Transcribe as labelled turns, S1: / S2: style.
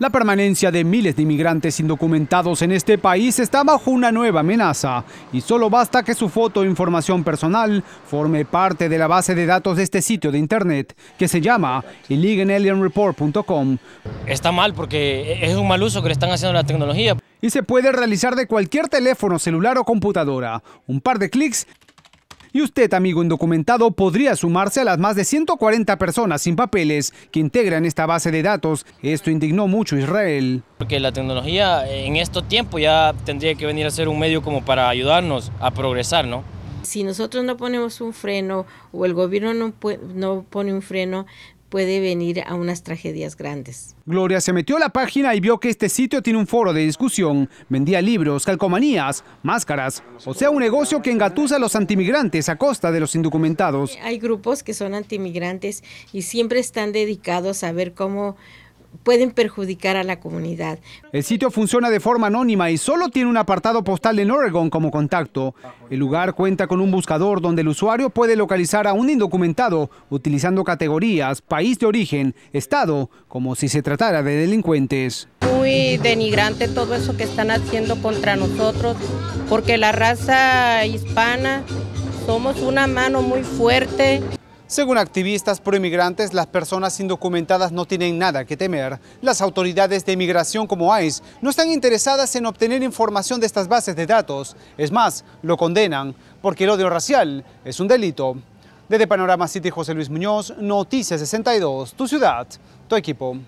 S1: La permanencia de miles de inmigrantes indocumentados en este país está bajo una nueva amenaza y solo basta que su foto e información personal forme parte de la base de datos de este sitio de internet que se llama illegalalienreport.com.
S2: Está mal porque es un mal uso que le están haciendo la tecnología.
S1: Y se puede realizar de cualquier teléfono celular o computadora. Un par de clics y usted, amigo indocumentado, podría sumarse a las más de 140 personas sin papeles que integran esta base de datos. Esto indignó mucho a Israel.
S2: Porque la tecnología en estos tiempos ya tendría que venir a ser un medio como para ayudarnos a progresar, ¿no?
S3: Si nosotros no ponemos un freno o el gobierno no, no pone un freno, puede venir a unas tragedias grandes.
S1: Gloria se metió a la página y vio que este sitio tiene un foro de discusión. Vendía libros, calcomanías, máscaras. O sea, un negocio que engatusa a los antimigrantes a costa de los indocumentados.
S3: Hay grupos que son antimigrantes y siempre están dedicados a ver cómo pueden perjudicar a la comunidad.
S1: El sitio funciona de forma anónima y solo tiene un apartado postal en Oregon como contacto. El lugar cuenta con un buscador donde el usuario puede localizar a un indocumentado utilizando categorías, país de origen, estado, como si se tratara de delincuentes.
S3: Muy denigrante todo eso que están haciendo contra nosotros,
S1: porque la raza hispana somos una mano muy fuerte según activistas proemigrantes, las personas indocumentadas no tienen nada que temer. Las autoridades de inmigración como ICE no están interesadas en obtener información de estas bases de datos. Es más, lo condenan, porque el odio racial es un delito. Desde Panorama City, José Luis Muñoz, Noticias 62, tu ciudad, tu equipo.